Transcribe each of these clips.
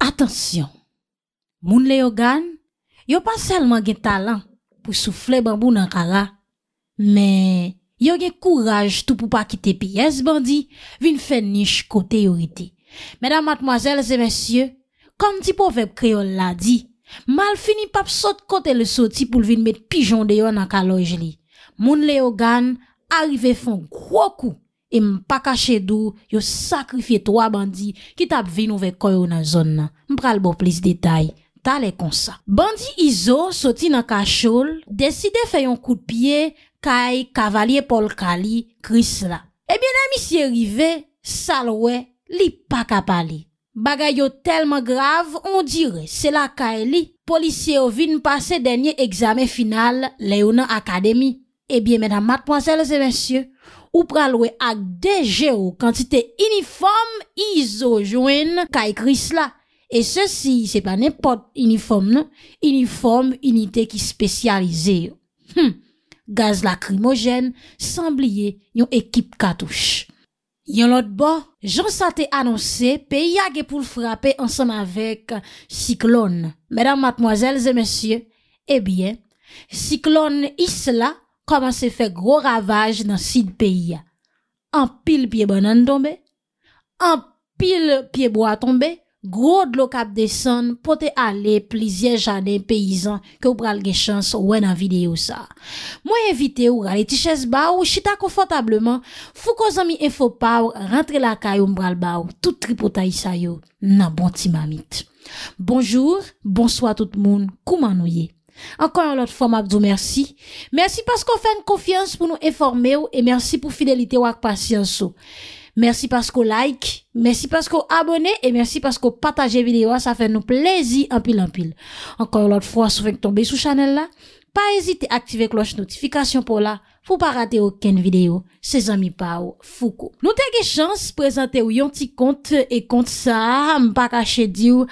Atensyon, moun le yo gan, yo pa selman gen talan pou soufle bambou nan kala, men yo gen kouraj tou pou pa kite piyes bandi vin fen nish kote yorite. Medan matmoazel zemensye, kom ti po vep kreol la di, mal fini pap sot kote le soti pou vin met pijon deyo nan kaloj li. Moun le yo gan, arrive fon krokou. E m pa ka chedou, yo sakrifye 3 bandi ki tap vin ouve koy ou nan zon nan. M pral bo plis detay, talè konsa. Bandi Izo, soti nan kachol, deside fè yon koupye kaj kavalye Paul Kali, kris la. Ebyen amisye rive, salwe, li pa ka pali. Bagay yo telman grav, on dire, se la kaj li. Polisye ou vin pase denye egzame final, le ou nan akademi. Ebyen mena matponsel se mensye, Ou pralwe ak dejeo kantite uniforme izo jwen ka ekris la. E se si se pa nepot uniforme nan, uniforme unitè ki spesyalize. Hmm, gaz lakrimogen, sambliye yon ekip katouche. Yon lot bo, jonsate anonse pe yage pou lfrape ansan avek siklon. Medan matmoazelze, monsye, e eh bien, siklon is la, Koman se fe gro ravaj nan sid peyi ya? An pil pie bonan donbe? An pil pie bo a tombe? Gro dlo kap deson pote ale plizye janen peyizan ke ou pral ge chans wè nan videyo sa. Mwen evite ou rale tiches ba ou chita konfotableman. Fou ko zami e fopaw rentre la kay ou mbral ba ou tout tripotay sa yo nan bon ti mamit. Bonjour, bonsoi tout moun, kouman nou ye? Ankon yon lot fwa mabzou mersi. Mersi paskou fèn konfians pou nou enforme ou e mersi pou fidelite ou ak pasyans ou. Mersi paskou like, mersi paskou abone e mersi paskou pataje videyo a sa fèn nou plezi anpil anpil. Ankon yon lot fwa sou fèn k tombe sou chanel la, pa ezite aktive kloche notifikasyon pou la pou pa rate ou ken videyo se zami pa ou fou ko. Nou te ge chans prezante ou yon ti kont e kont sa mpa kache di ou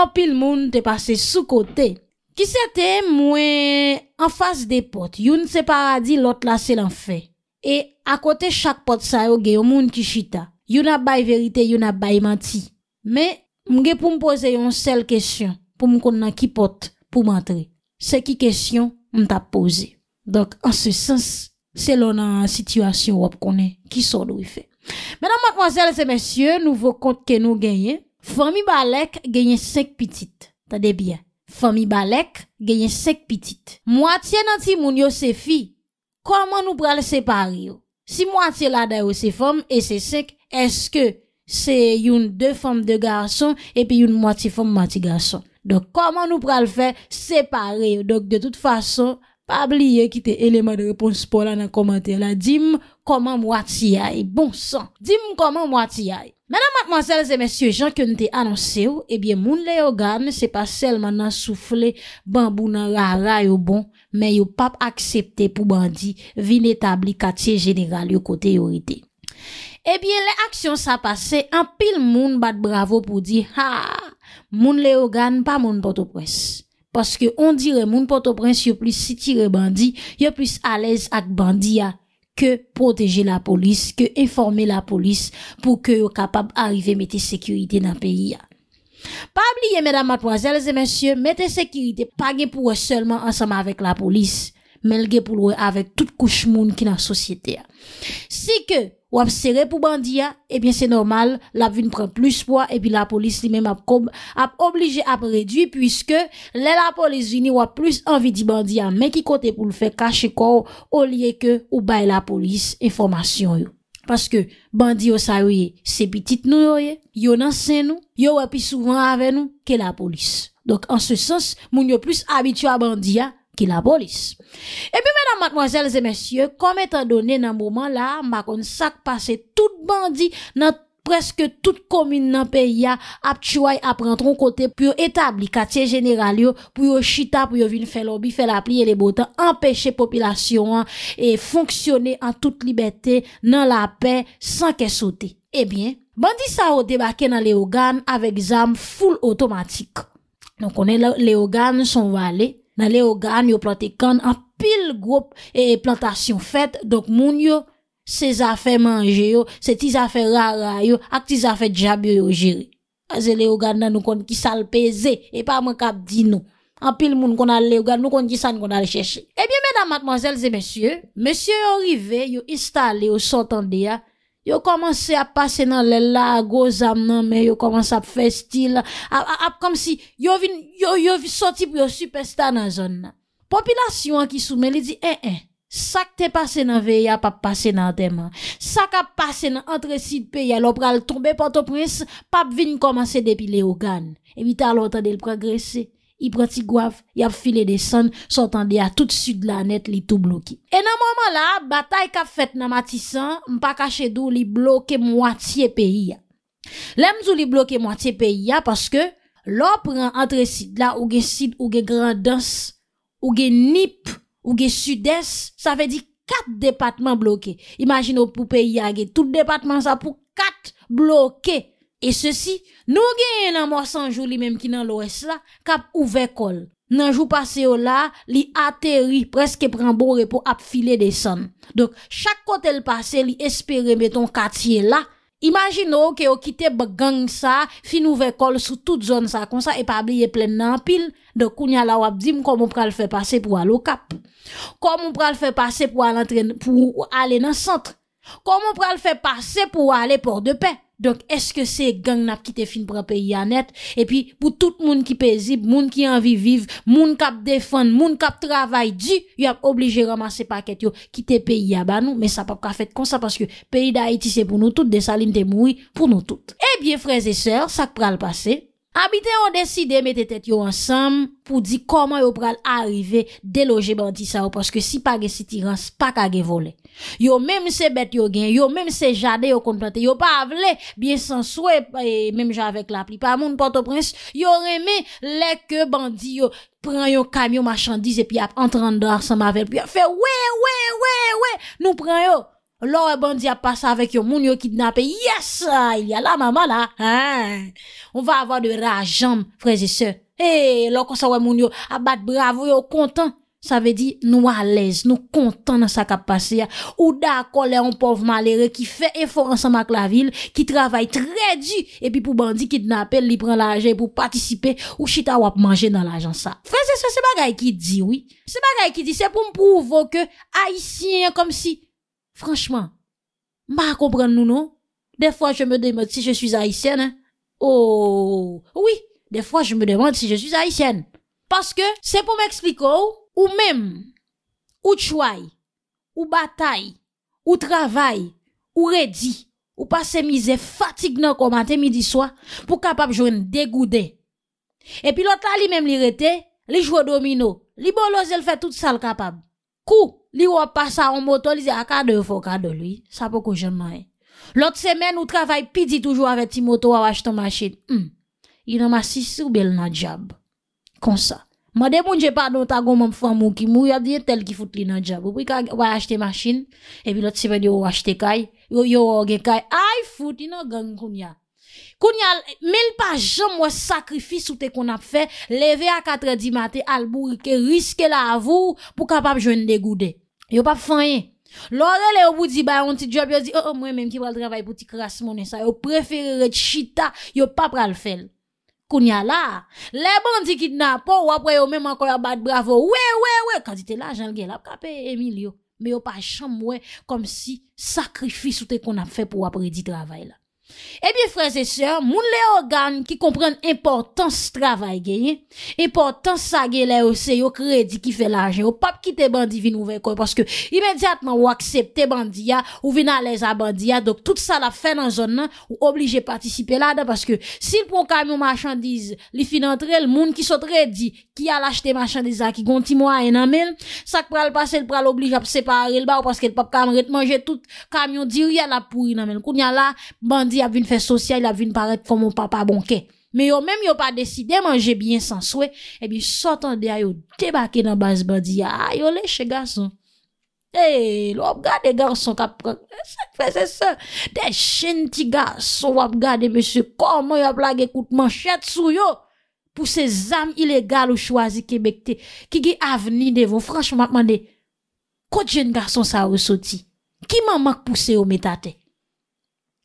anpil moun te pase sou kote. Qui c'était moins en face des portes? Une c'est paradis, l'autre là c'est l'enfer. Et à côté chaque porte ça y a un monde qui chita. Youn a de vérité, youn a pas menti. Mais m'gué pour me poser une seule question, pour me connaître qui porte pour m'entrer. C'est qui question m't'a posé. Donc en ce sens, c'est la situation où qu'on est qui sort fait. Mesdames, mademoiselles et messieurs, nouveau compte que nous gagnons. Famille Balek gagne cinq petites. T'as des biens. Fom i balek genyen sek pitit. Mwatiye nan ti moun yo se fi, koman nou pral separe yo? Si mwatiye la dayo se fom e se sek, eske se yon 2 fom 2 garson epi yon mwatiye fom mwatiye garson? Dok koman nou pral fe separe yo? Dok de tout fason, pa bliye ki te eleman de repons pou la nan komanti ya la. Dim koman mwatiye ae? Bon san, dim koman mwatiye ae? Mè nan matmanzèl zè mèsyè jan kwen te anonsè ou, ebyen eh moun lè bon, yo gan, ne se pa sel man nan soufle, bambou nan rara yo bon, mè yo pap akseptè pou bandi, vin etabli katiè jeneral yo kote yo rite. Ebyen eh lè aksyon sa pase, an pil moun bat bravo pou di, ha, moun lè yo gan pa moun potoprens. Paske on dire moun potoprens yo plis sitire bandi, yo plis alez ak bandi ya. ke poteje la polis, ke informe la polis, pou ke yo kapab arive mette sekurite nan peyi ya. Pa abliye, mèdam, matoazèl, zè mèsyè, mette sekurite, pa gen pouwe selman ansama avèk la polis, mel gen pouwe avèk tout kouch moun ki nan sosyete ya. Si ke, wap sere pou bandi ya, ebyen eh se normal, la vini pren plus pwa, epi la polis li men ap oblije ap redwi, pwiske le la polis vini wap plus anvi di bandi ya, men ki kote pou l fè kache kwa ou, ou liye ke ou bay la polis informasyon yo. Paske bandi yo sa yo ye, se pitit nou yo ye, yo nan sen nou, yo wap pi souvan ave nou, ke la polis. Dok an se sens, moun yo plus abityo a bandi ya, ki la bolis. E pi menan, matmoazel, zemesye, kom etan donen, nan mouman la, makon sak pase, tout bandi, nan preske tout komine, nan peya, ap chouay, ap rentron kote, pou yo etabli, katye jeneral yo, pou yo chita, pou yo vin fè lobby, fè la pli, e le botan, empèche popilasyon an, e fonksyonè, an tout libetè, nan la pe, san ke sote. E bien, bandi sa o tebake nan leogan, avek zanm foul otomatik. Non konen, leogan son valè, Nan le ogan yo plante kan apil group e plantasyon fet, dok moun yo se zafe manje yo, se ti zafe rara yo, ak ti zafe djabyo yo jiri. Aze le ogan nan nou kon ki salpeze, e pa mwen kap di nou. Apil moun kon al le ogan, nou kon ki san kon al cheshe. Ebyon mèdam matmazèl zè mèsyè, mèsyè yo rive yo istale yo sotande ya, Yo komanse ap pase nan lè la a gwo zam nan men, yo komanse ap fè stil, ap kom si yo vin, yo yo vin soti pou yo supèsta nan zon nan. Popilasyon akisou men li di, e, e, sak te pase nan vey ap ap pase nan teman, sak ap pase nan antre sid pey alop pral tombe pato pres, pap vin komanse depile ou gan, evita alotan del progresè. I proti gwav, yap file de san, sotan de ya tout sud lanet li tou bloki. E nan mouman la, batay kap fet nan matisan, mpa kache dou li bloke mwatiye peyi ya. Lem zou li bloke mwatiye peyi ya, paske lopran antre sid la, ouge sid, ouge grandans, ouge nip, ouge sud-es, sa fe di kat depatman bloke. Imajino pou peyi ya ge, tout depatman sa pou kat bloke. E se si, nou genye nan mwos anjou li menm ki nan lwes la, kap ouve kol. Nan jou pase yo la, li ateri preske pran bore pou ap file de san. Dok, chak kote l pase, li espere meton katye la. Imagino ke yo kite bagang sa, fin ouve kol sou tout zon sa, kon sa epabliye plen nan pil. Dok, kounya la wap zim, komon pral fè pase pou alo kap. Komon pral fè pase pou alen nan sentre. Komon pral fè pase pou alen port de pen. Donk, eske se gang nap kite fin pran peyi anet? E pi, pou tout moun ki pezip, moun ki anvi viv, moun kap defan, moun kap travay di, yo ap oblige ramase paket yo kite peyi abanou. Me sa pap ka fet konsa, paske peyi da Haiti se pou nou tout, de salim te moui pou nou tout. E eh biye, frez e ser, sak pral pase. Abiten yo deside mette tet yo ansam pou di koman yo pral arrive de loje bandi sa yo Paske si pa ge sitiran, spaka ge vole Yo mem se bet yo gen, yo mem se jade yo kontante, yo pa avle Bien senswe, mem javek la pli, pa moun porto prins Yo reme leke bandi yo, pran yo kamyon machandise Epi ap entran dorsan mavel, epi ap fe we we we we Nou pran yo Lò wè e bandi ap pasa avèk yon moun yo kidnapè, yes, il yal la mama la, on va avò de rajam, freze se. E, eh, lò kon sa wè moun yo abat bravo yo kontan, sa ve di nou alez, nou kontan nan sa kap pase ya, ou da kole yon pov malere ki fe efor ansan mak la vil, ki travay tre di, epi pou bandi kidnapè li pren la ajen pou patisipe ou chita wap manje nan la ajen sa. Freze se, se bagay ki di, oui. Se bagay ki di, se pou m pouvo ke a yisien kom si Franchman, ma a kompren nou nou. De fwa j me demote si je suis haisyen. Ou, oh, oui, de fwa j me demote si je suis haisyen. Paske, se pou m ekspliko ou, ou mem, ou tchouay, ou batay, ou travay, ou redi, ou pase mize fatigna komante midi swa pou kapab jwen degoude. E pi lo ta li mem li rete, li jwe domino, li bon lo zel fwe tout sal kapab. Kou? Li wap pasa an moto, li zi akade ah, yo fokade lwi. Sa pou kou jenman e. Lot semen, ou travay piti toujou avet ti moto wawache ton masjen. Hmm. Yon an ma sisou bel nan jab. Kon sa. Ma de moun je padon ta gom an fwa mou ki mou, yon tel ki foute li nan jab. Ou pou yon waye achete masjen, epi lot semen yon wache te kay, yon yon wage kay, ay foute yon gang kounya. Koun yal, men pa jom wè sakrifis ou te kon ap fè, leve a katredi mate albou ke riske la avou pou kapap jwen degou de. Yo pap fanyen. Lore le ou boudi bayan, ti job yo di, oh, oh mwen menm ki pral travay pou ti kras mounen sa, yo preferere tchita, yo pap pral fèl. Koun yal la, le bon di kidnapo, wapre yo menm anko ya bat bravo, we we we. Kandite la, jan lge la, kapè Emil yo, men yo pa jom mwen kom si sakrifis ou te kon ap fè pou wapre di travay la. Ebyen eh freze se, moun le organ Ki kompren importans travay genye Importans sa genye le Ose yo kredi ki fe laje O pap ki te bandi vin ouvekoy Paske imediatman ou aksepte bandiya Ou vina leza bandiya Dok tout sa la fe nan zon nan Ou oblige patisipe la da Paske si l pou kamyon machandize Li finantre, l moun ki sotre di Ki al achete machandize a ki gonti mwa E nan men, sak pral pase L pral oblige ap separe l bar Ou paske l pap kam rete manje tout Kamyon diri a la poui nan men Koun ya la bandi a une fête sociale, il a une paraître pour mon papa bonquet. Mais yo même yo pas décidé manger bien sans souhait, et bien s'entendre à yo débarquer dans base bandit. Ah, yo les chez garçon. Eh, hey, l'op garçons garçon kap c'est c'est ça. Des gentils garçons wap gade monsieur comment y blague écoute manchette sou yo pour ces âmes illégales ou choisi Québec qui qui qui avenir devant franchement m'a demandé quand jeune garçon ça ressorti qui manque poussé au métate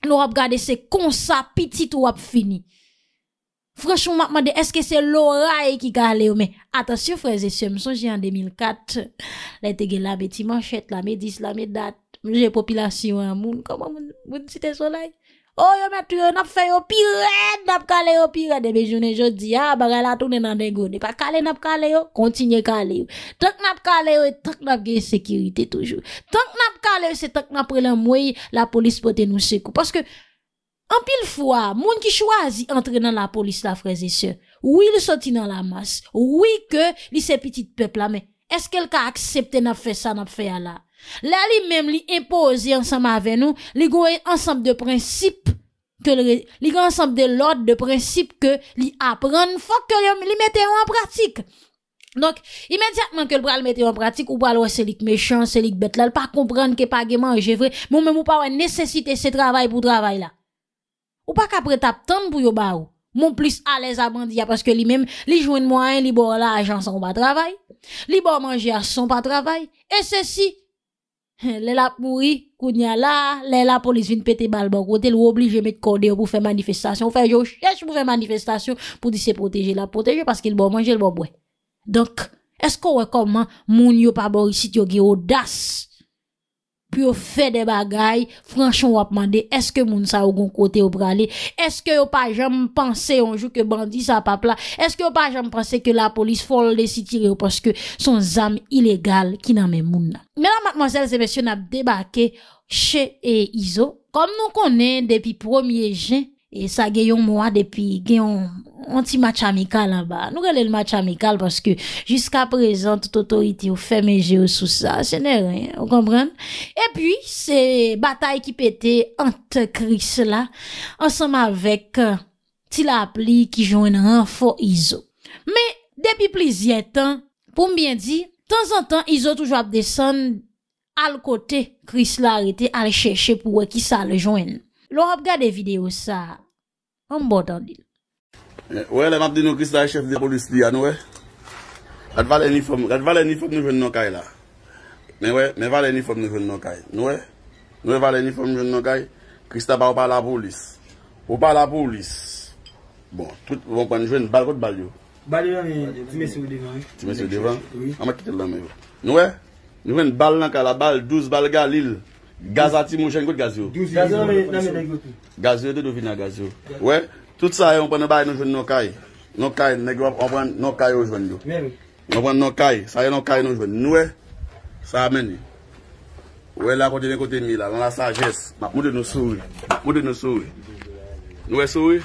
nou wap gade se konsa pitit wap fini. Franchouman, mwade, eske se loray ki gale ou me. Atasyon, freze, se mson jen 2004, la tege la beti manchet, la me dis, la me dat, jen populasyon, moun, kama moun, moun, si te solay. Ou oh, yo mè tou yo nap fè yo pi rè, nap kalè yo pi rè, dèbe jounè jò di a, ah, bagè la tounè nan den gounè. Pa kalè nap kalè yo, kontinye kalè yo. Tak nap kalè yo, e tak nap gen sekirite toujou. Tak nap kalè yo, se tak nap prèlè mwè, la polis potè nou sekou. Paske, an pil fwa, moun ki chwazi antre nan la polis la frezè sè. Ou il soti nan la mas, ou i ke li se pitit pepl la. Mè, eske l ka akseptè nap fè sa, nap fè ya la? La li mèm li impose ansam avè nou, li gwe ansam de prinsip, li gwe ansam de lot de prinsip ke li apran fòk ke li metè yo an pratik. Donk, imediatman ke l pral metè yo an pratik, ou pa l wè selik mechans, selik betlal, pa kompran ke pa geman anjevre, moun mèm ou pa wè nesesite se travay pou travay la. Ou pa kapre tap tan pou yo barou, moun plis alèz abandiya, paske li mèm li jwen mwen, li bo la a jansan ou pa travay, li bo manje a son pa travay, e se si... Les la pourri, kounya la, le la police vient péter balle bon côté, l'ou obligé mettre cordé pour faire manifestation, faire yo cherche pour faire manifestation pour dire se protéger, la protéger parce qu'il bon manger, le bon boire. Donc, est-ce qu'on voit comment moun yo pas bon ici yo audace pou yo fè de bagay, franchon wap mande, eske moun sa ou goun kote ou brale, eske yo pa jam panse, onjou ke bandi sa papla, eske yo pa jam panse, ke la polis fol de si tire, ou paske son zam ilegal, ki nan men moun nan. Menan, mademoiselle, se besyon ap debake, che e izo, kom nou konen, depi 1e jen, E sa geyon mwa depi geyon an ti match amikal an ba. Nou relel match amikal paske jiska prezant touto iti ou fe meje ou sou sa. Se ne rey, ou komprende? E pi se batay ki pete an te Chris la. Ansem avèk euh, ti la ap li ki joen ran fo Iso. Me depi pliz yetan, pou mbyen di, tan an tan Iso toujwa ap desen al kote Chris la arite al chèche pou wè ki sa le joen nan. Lo ap gade videyo sa, an bot an dil. Ou e le map di nou Krista e chef de polis li an ou e? Gat vale nifom, gat vale nifom nou jwen nan kay la. Men ou e, men vale nifom nou jwen nan kay. Nou e, nou e vale nifom nou jwen nan kay. Krista pa ou pa la polis. Ou pa la polis. Bon, tout pou an jwen, bal kote bal yo? Bal ah, yo an ti mesi ou devan. Ti mesi ou devan? Ou e. Ama kitel nan me yo. Nou e, nou en bal nan kala, bal 12, bal galil. Gaz ati moun jen gout gaz yo? Gaz yo nan men dek gout. Gaz yo dek do vina gaz yo. We, tout sa yon pwene bayi nou jwen nou kayi. Nou kayi, nek yon pwene nou kayi nou jwen yo. Nou pwene nou kayi, sa yon nou kayi nou jwen. Nou e, sa meni. We la konti ven konti mi la, lon la sajes, ma pwede nou soui. Pwede nou soui. Nou e soui?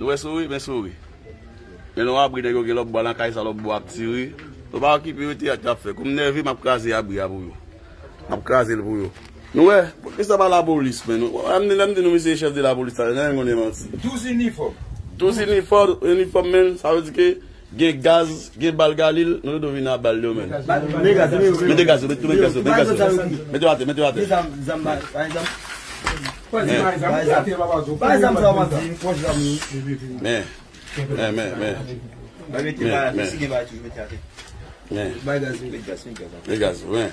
Nou e soui? Men soui. Men nou apri dek yo gen lop banan kayi salop bo apri soui. Toba ki piweti ati apfe. Koum nevi map kazi apri apri yo. ap kras el pou yo. Nou e, mis da ba la polis men, am di lèm di nou mi se chef di la polis a, nan yon gen yon ansi. Tou si ni fòm? Tou si ni fòm, ni fòm men, sa wè zike, ge gaz, ge bal galil, nou li dovin a bal yo men. Meti gaz, meti gaz, meti wate, meti wate. Meti wate, meti wate. Men, men, men, men, men, men, men, men, men, men, men, men, men, men, men, men, men, men,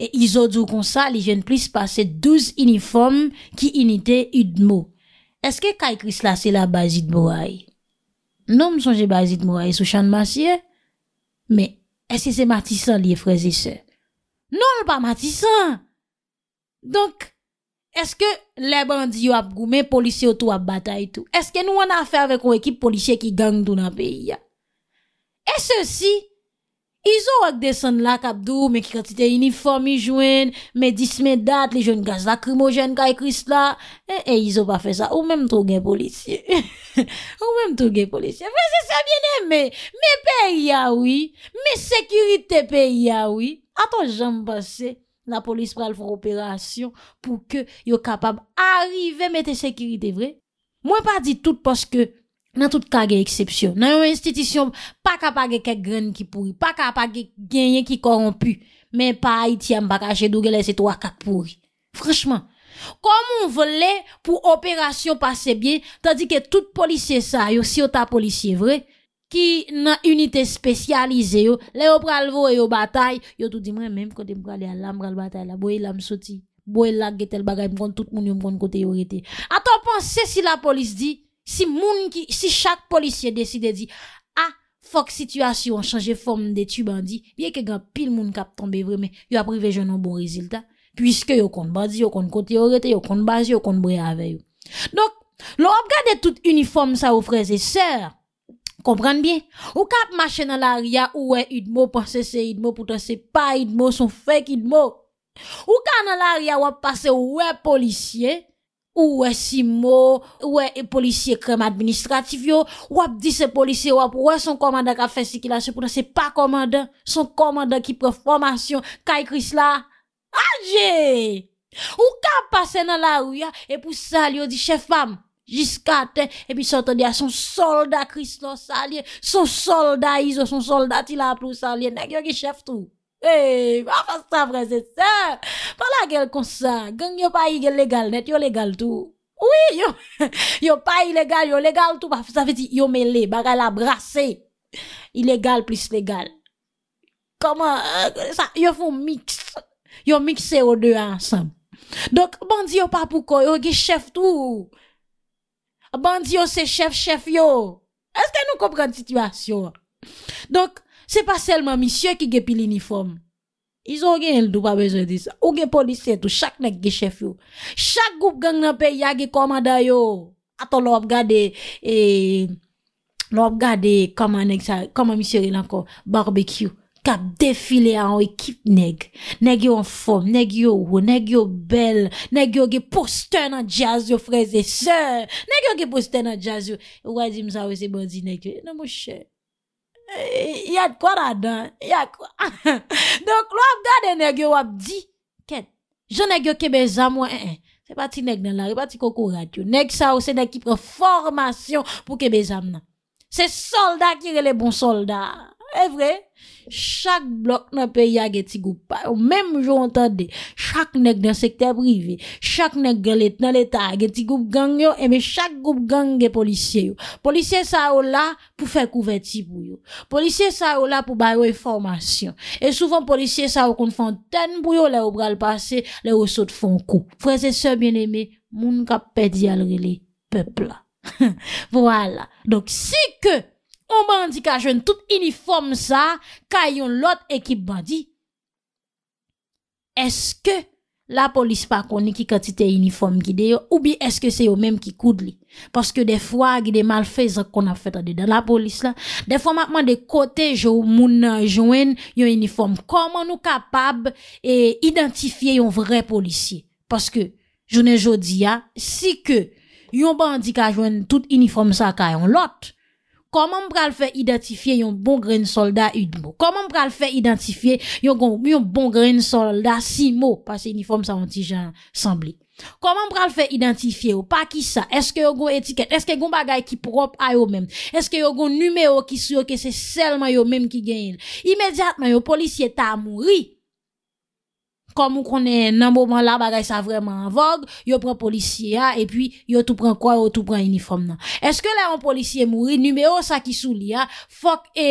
E izodou kon sa li jen plis pase 12 uniform ki inite idmo. Eske kaj kris la se la bazit moray? Non msonje bazit moray sou chan masye. Me, eske se matisan li e freze se? Non l pa matisan. Donk, eske le bandi yo ap goumen, polisye yo tou ap batay tou? Eske nou an afer vek ou ekip polisye ki gang tou nan peyi ya? E se si... Izo wak de san la kap do, me ki katite uniformi jwen, me disme dat, li jwen gaz lakrimo jwen kwa ekris la, e, e, izo pa fe sa, ou menm tro gen polisye. Ou menm tro gen polisye. Vre se sa biene, me, me per yaoui, me sekirite per yaoui. Atan jan m basse, la polis pral fwo operasyon, pou ke yo kapab arive me te sekirite vre. Mwen pa di tout paske, nan tout kage exception n'a Nan yon institution pas kapage pa kek gren ki pouri, pa qui pa ki korompu, mais pa Haiti pa baka chedou ge lese 3-4 Franchement. Comme on vole pour opération passer bien, tandis que tout policier sa yo, si yo ta policier vrai, ki nan unité spécialisée, yo, le yo pral vo e yo bataille, yo tout di mwen même kote mprale alam pral batay la, boye lam soti, boye lak getel bagay, mkon tout moun yo mkon kote yo rete. Ato pense si la police dit si moun ki, si chaque policier décide dit ah, fok situation changer forme de tu bandi, bien que grand pile moun kap tombe vremen, yo aprive bon résultat puisque yo kon bandi, yo kon kote yo rete, yo kon bazi, yo kon bre avec Donc, l'on tout uniforme sa ou sœurs, sœurs, comprenez bien. Ou cap marcher dans l'arrière « ou ouais idmo penser c'est idmo pourtant c'est pas idmo son fake idmo. Ou ka dans l'aria ou passer ouais policier Ou e simo, ou e polisye krem administrativ yo, wap di se polisye wap, ou e son komanda ka fesikila sepounen, se pa komanda, son komanda ki preformasyon kay kris la, aje! Ou ka pase nan la ou ya, epou salyo di chef bam, jiska ten, epi sotan di a ah, son solda kris la salye, son solda izo, son solda ti la apou salye, nek yo ki chef tou. Hey, pas faire ça, frère, c'est ça. Pas la gueule comme ça. Gang, yo pas illégal, légal, net, yo légal tout. Oui, yo, yo pas illégal, yo légal tout. Ça veut dire, yo mêlé, elle a brassé. Illégal plus légal. Comment, euh, ça, yo font mix. Yo mixé aux deux ensemble. Donc, bandi yo pas pourquoi, yo qui chef tout. Bandi yo c'est chef, chef yo. Est-ce que nous comprenons la situation? Donc, Se pa selman misye ki gepi lini fom. Iso gen el do pa bezon di sa. Ou gen polis eto. Chak neg gechef yo. Chak goup gang na pe yage koma dayo. Ato lop gade. E, lop gade. Kama misye gen lanko. Barbekyo. Kap defile anwe kip neg. Neg yo fom. Neg yo ou. Neg yo bel. Neg yo geposte nan jaz yo freze. Se. Neg yo geposte nan jaz yo. Wazi mzawese bonzi neg yo. E nan mwoshe. il y a de quoi là-dedans? Il y a quoi? Donc, l'on regarde nèg wap di, Ken je n'ai que kebe zamo, hein, hein, c'est pas ti nèg dans la, c'est pas ti coco radio. Nèg ça c'est nèg qui prend formation pour que mes nan. C'est soldats qui est les bons soldats. C'est vrai? chaque bloc nan pays a gen ti même pa yo. même jo entende, secteur nek nan secteur privé, l'état nek gen let nan l'Etat gen gang yo, eme chaque ça gang gen policier. yo. ça au yo la pou fe kouveti pou yo. Policier sa yo la pou bayo information. policiers ça policier sa yo kon fonten pour yo, le ou bral passe, le ou sot fon frères et bien aimés, moun kap les al rele voilà. Donc si que On ba an di ka jwen tout uniform sa ka yon lot ekip ba di. Eske la polis pa koni ki katite uniform gide yo ou bi eske se yo menm ki koud li. Paske defwa gide malfezak kon a fet ade de la polis la. Defwa matman de kote jo ou moun jwen yon uniform. Koman nou kapab e, identifiye yon vre policye? Paske jounen jodi ya, si ke yon ba an di ka jwen tout uniform sa ka yon lot, Koman pral fe identifiye yon bon grene solda yon bon grene solda si mo? Pase uniform sa vantijan sambli. Koman pral fe identifiye yo? Pa ki sa? Eske yo go etiket? Eske yon bagay ki prop a yo men? Eske yo go nume yo ki sou yo ke se selman yo men ki genyen? Imediatman yo polisye ta a mouri. Kwa moun konen nan mouman la bagay sa vreman avog, yo pren polisye ya, epi yo tou pren kwa, yo tou pren uniform nan. Eske la yon polisye mouri, numeo sa ki sou li ya, fok e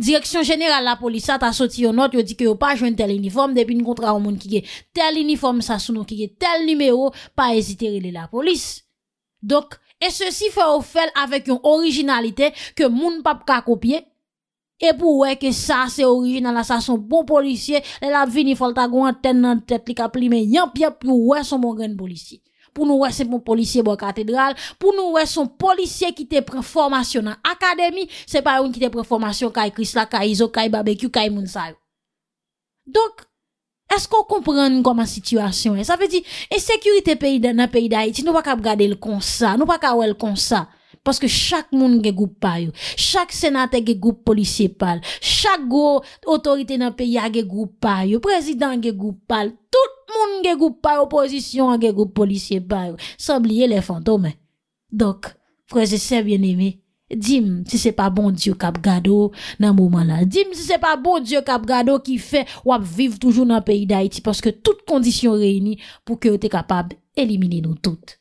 direksyon jeneral la polisya ta soti yon not, yo di ke yo pa jwen tel uniform, depi yon kontra yon moun ki ge tel uniform sa, sou nou ki ge tel numero, pa ezite rile la polis. Dok, e se si fè ou fèl avèk yon orijinalite ke moun pap ka kopye, E pou wè ke sa se orijinal a sa son bon polisye, lè la vinifol tagou an ten nan tet li ka pli, men yon piè pou wè son bon gren polisye. Pou nou wè se bon polisye bo katedral, pou nou wè son polisye ki te pren formasyon nan akademi, se pa yon ki te pren formasyon kaj krisla, kaj izo, kaj e babekyu, kaj e moun sa yo. Dok, esko kompren goman situasyon e? Sa fe di, e sekurite peyi nan peyi da iti, nou pa kab gade l kon sa, nou pa kawel kon sa. parce que chaque monde a groupe chaque sénateur a groupe policier chaque autorité dans le pays a groupe le président a groupe tout le monde a groupe l'opposition opposition a groupe policier sans oublier les fantômes hein. donc frère c'est bien aimé Dim, si c'est pas bon Dieu capgado dans ce moment là. Dim, si c'est pas bon Dieu kap qui fait ou vivre toujours dans le pays d'Haïti parce que toutes conditions réunies pour que vous capable d'éliminer nous toutes.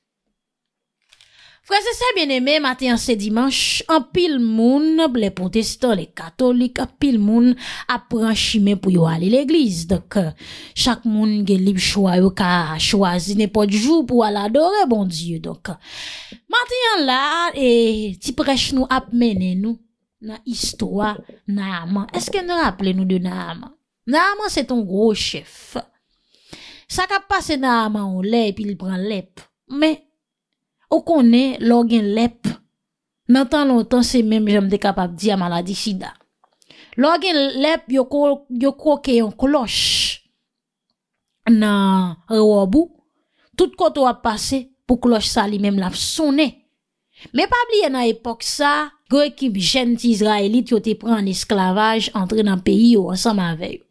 Prese se bien eme, maten se dimanche, apil moun, ble potestan, le katolik, apil moun, apren chime pou yo ali l'eglise. Euh, Chak moun gelib chwa yo ka chwazi, ne po dijou pou ala adore, bon diyo. Euh, maten la, ti preche nou ap mene nou, na istwa, na ama. Eske nou aple nou de na ama? Na ama se ton gro chef. Sa ka pase na ama ou lep, il pran lep. Me? Okonè, lò gen lèp, nan tan lontan se mèm jèm de kapap di a maladi si da. Lò gen lèp, yo kwo ke yon kloch nan rouwabou, tout koto wap pase pou kloch sa li mèm laf sonè. Mè pabli yon nan epok sa, gwe kib jen ti Izraeli tiyote pran esklavaj entre nan peyi yo ansan ma veyo.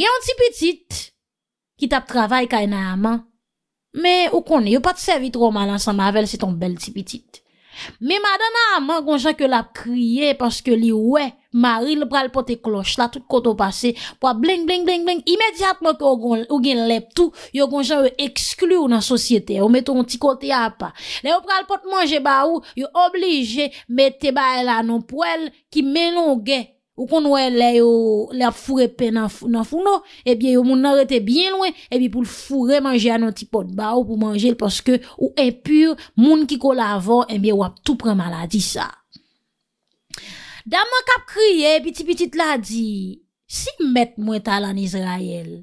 Gen yon ti petit ki tap travay ka yon nan amman, Mè ou konè, yo pat servit roma lan sa mavel, se ton bel ti pitit. Mè madana a ah, man, gonjan ke la kriye, paske li we, mari, le pral pot e kloch, la tout koto pase, po a bling bling bling bling, imediatman ke ou gen lep tou, yo gonjan yo eksklou nan sosyete, yo meton ti kote a pa. Le yo pral pot manje ba ou, yo oblije, me te ba elan non, pou el ki menon gen. Ou kon wè lè yo lè ap fure pe nan foun nou, e bie yo moun nan rete bien lwen, e bie pou l fure manje an an ti pot ba ou pou manje l poske ou e pur, moun ki kol avon, e bie wap tou pre maladi sa. Dam mwen kap kriye, e bie ti bitit la di, si mèt mwen talan Izrael,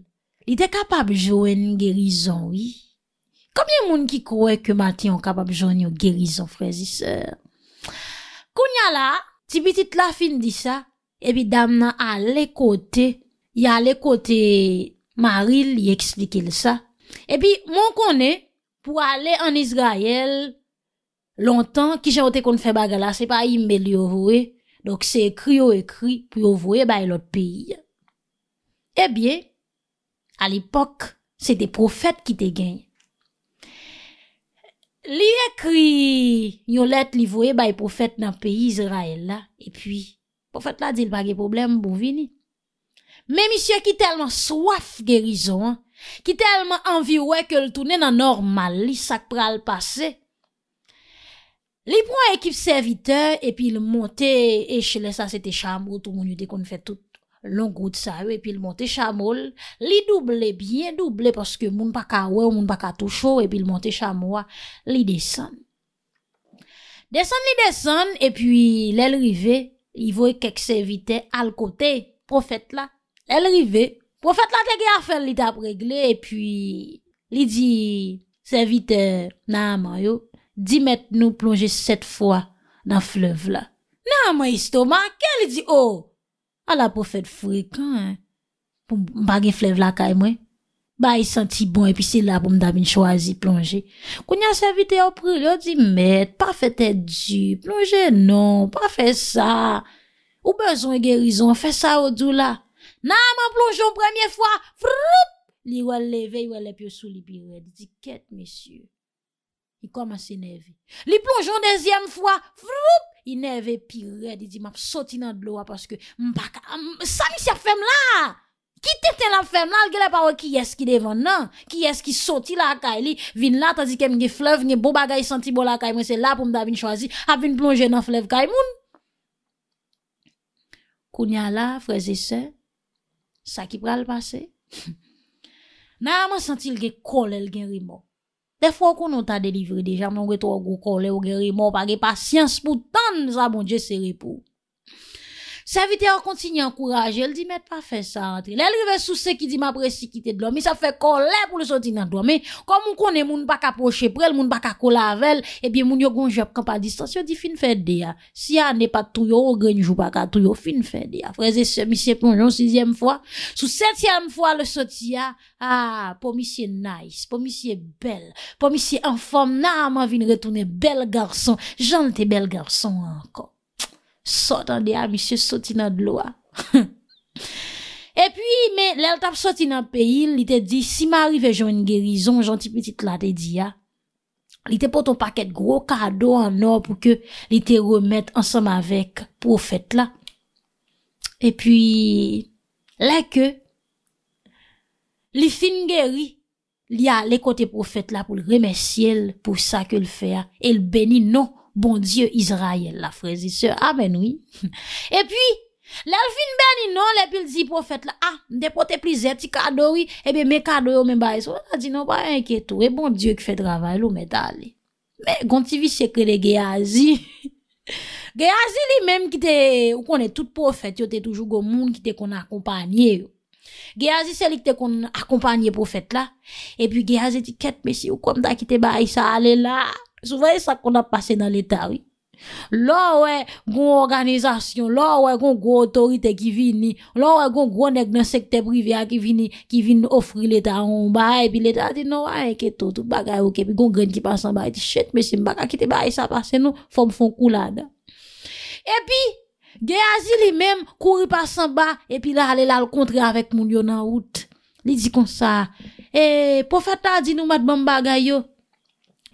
li de kapab joen genizan wè? Kamyen moun ki kouè ke mati an kapab joen yo genizan frezise? Koun ya la, ti bitit la fin di sa, epi dam nan ale kote, y ale kote Maril y ekslikel sa. Epi, moun konen, pou ale an Izrael, lontan, ki jote kon fè bagala, se pa imbe li yo vwe, dok se ekri yo ekri, pou yo vwe bay lot peyi. Epi, al ipok, se de profet ki te gen. Li ekri, yon let li vwe bay profet nan peyi Izrael la, epi, Ou fèt la, di l pa ge problem bou vini. Me misye ki telman swaf gerizo an, ki telman anvi wè ke l toune nan orman li sak pral pase, li pran ekip servite, epi l monte, eche lè sa sete chanmou, tou moun yu de kon fè tout longout sa wè, epi l monte chanmou, li double bien, double paske moun pa ka wè, moun pa ka touchou, epi l monte chanmou, li desen. Desen li desen, epi lè l rivey, I voy kek servite al kote profet la. El rive, profet la tege afer li tap regle. E pi li di servite, nan man yo, di met nou plonje set fwa nan flev la. Nan man yisto manke, li di, oh! A la profet frek, pou bagi flev la kay mwen. Ba yi senti bon epi se la pou mda min chwazi plonje. Koun ya sevite yo pril yo di met, pa fete di, plonje non, pa fese sa. Ou bezon e gerizon, fese sa ou dou la. Na man plonje yon premye fwa, vroup, li yon leve, yon lep yo sou li pi red. Di ket, mesyur, yi komanse neve. Li plonje yon dezyem fwa, vroup, yi neve pi red. Di map soti nan blowa paske, mbak, sa mi sya fem la. Ki tete la fèm la, lge le pawe ki yes ki devan nan, ki yes ki soti la akay li, vin la tazi kem nge flev, nge bo bagay santi bol akay mwen, se la pou mda vin chwazi, ap vin plonje nan flev kay moun. Kounia la, freze se, sa ki pral pase. Nan a man santi lge kole lgen rimor. Defo konon ta delivri dejan, mwen wetro go kole ou gen rimor, pa gen pasyans pou tan, sa moun dje seri pou. Sa vitè an kontini an kourajè, el di mè pa fè sa antre. Lè lè vè sou se ki di mè apresi ki te dlo. Mi sa fè kolè pou le soti nan dlo. Men, kon moun konè moun baka poche prel, moun baka kola avèl. E bi moun yo goun jop kampa distansyon di fin fè de ya. Si ya nè pa tou yo, genjou baka tou yo, fin fè de ya. Freze se misye ponjou sixyèm fwa. Sou setyèm fwa le soti ya. Ah, pou misye nice, pou misye bel. Pou misye an fòm nan a man vin retounè bel garçon. Jante bel garçon ankon. Sot an de a, misye soti nan dlo a. E pi, men, lel tap soti nan peyi, li te di, si m'arive joun geryzon, janti petit la te di a. Li te poton paket gro kado an or pou ke li te remet ansam avek profet la. E pi, la ke, li fin gery, li a le kote profet la pou remes si el, pou sa ke l fe a, el beni nan profet. Bon Diyo Izrayel la frezise, amen oui. E pi, lal fin ben ino le pil di profet la, ah, de pot e pli zep ti kado oui, e eh be me kado ou me baye sou, a di nou pa enkietou, e bon Diyo ki fè draval ou me tali. Me, gonti vi sekre de Geazi. Geazi li menm ki te, ou konen tout profet, yo te toujou goun moun ki te kon akompanye ou. Geazi se li ki te kon akompanye profet la, e pi Geazi di ket mesi ou kom da ki te baye sa ale la. Sou faye sa kon ap pase nan l'Etat, wè. Lò wè, gwen organizasyon, lò wè, gwen gwen otorite ki vini, lò wè, gwen gwen ek nan sekte privya ki vini, ki vini ofri l'Etat an, ba, epi l'Etat di nou, wè, eke to, to bagay ouke, pi gwen gren ki pa san ba, e di, chet, me si mbaka ki te ba, e sa pase nou, fom fon kou la, da. E pi, ge azi li menm, kouri pa san ba, e pi la ale la l'kontre avèk moun yo nan wout. Li di kon sa, e, pou fèta di nou mat ban bagay yo,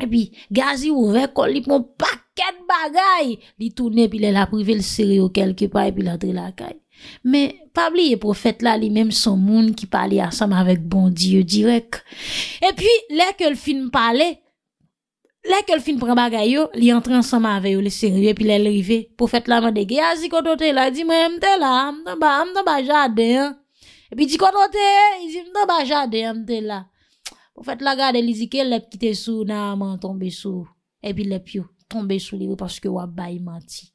E pi gazi ouvek kon li pon paket bagay, li toune pi le la prive bon le seri yo kelke pa e pi la tri la kay. Me, pabli e profet la li menm son moun ki pali asam avek bon diyo direk. E pi le ke l film pale, le ke l film pre bagay yo, li entre asam avek yo le seri yo e pi le lirive. Profet la mwen de ge, ya zi koto te la, di mwen mte la, mte ba, mte ba jade. E pi zi koto te, zi mte ba jade mte la. Ou fèt la gade li zike lèp ki te sou, nan a man tombe sou, e pi lèp yo, tombe sou li yo paske wap bayi manti.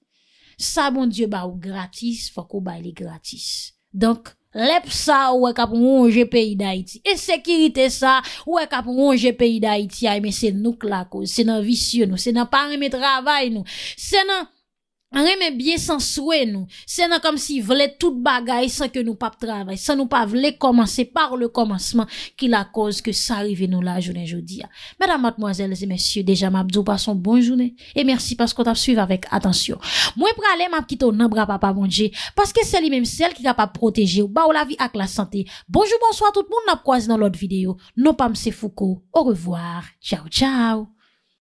Sa bon diyo ba ou gratis, fòk ou bayi li gratis. Donk, lèp sa wèk ap wong je peyi da iti, e sekirite sa wèk ap wong je peyi da iti, ayme se nou klako, se nan visyon nou, se nan parime travay nou, se nan... Rémi, bien sans souhait nous. C'est comme si voulait tout bagaille sans que nous pas travailler, sans nous pas voulait commencer par le commencement qui la cause que ça arrive nous là journée aujourd'hui. Mesdames, mademoiselles et messieurs, déjà ma pas son bonne journée et merci parce qu'on t'a suivi avec attention. Moi aller m'a petite non pas papa bon parce que c'est lui même celle qui capable protéger ou ba la vie avec la santé. Bonjour bonsoir tout le monde, n'a croise dans l'autre vidéo. Non pas me Foucault. Au revoir. Ciao ciao.